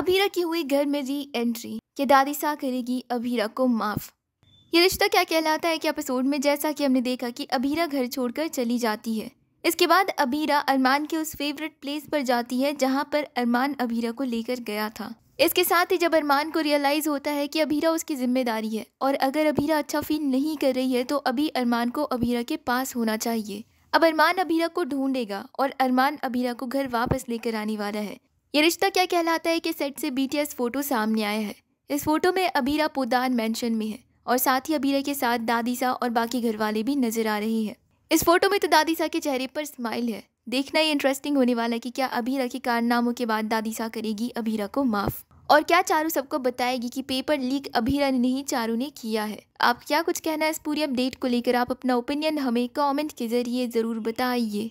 अभीरा की हुई घर में री एंट्री के दादी सा करेगी अभीरा को माफ़ ये रिश्ता क्या कहलाता है कि एपिसोड में जैसा कि हमने देखा कि अभीरा घर छोड़कर चली जाती है इसके बाद अभीरा अरमान के उस फेवरेट प्लेस पर जाती है जहाँ पर अरमान अभीरा को लेकर गया था इसके साथ ही जब अरमान को रियलाइज़ होता है कि अभीरा उसकी ज़िम्मेदारी है और अगर अभीरा अच्छा फील नहीं कर रही है तो अभी अरमान को अभीरा के पास होना चाहिए अब अरमान अभीरा को ढूंढेगा और अरमान अभीरा को घर वापस लेकर आने वाला है ये रिश्ता क्या कहलाता है कि सेट से बीटीएस फ़ोटो सामने आया है इस फ़ोटो में अबीरा पोदान मेंशन में है और साथ ही अबीरा के साथ दादीसा और बाकी घरवाले भी नज़र आ रही है इस फोटो में तो दादीसा के चेहरे पर स्माइल है देखना ही इंटरेस्टिंग होने वाला है कि क्या अभीरा के कारनामों के बाद दादीसा करेगी अभीरा को माफ़ और क्या चारू सबको बताएगी कि पेपर लीक अभीरा ने नहीं चारू ने किया है आप क्या कुछ कहना है इस पूरी अपडेट को लेकर आप अपना ओपिनियन हमें कमेंट के जरिए ज़रूर बताइए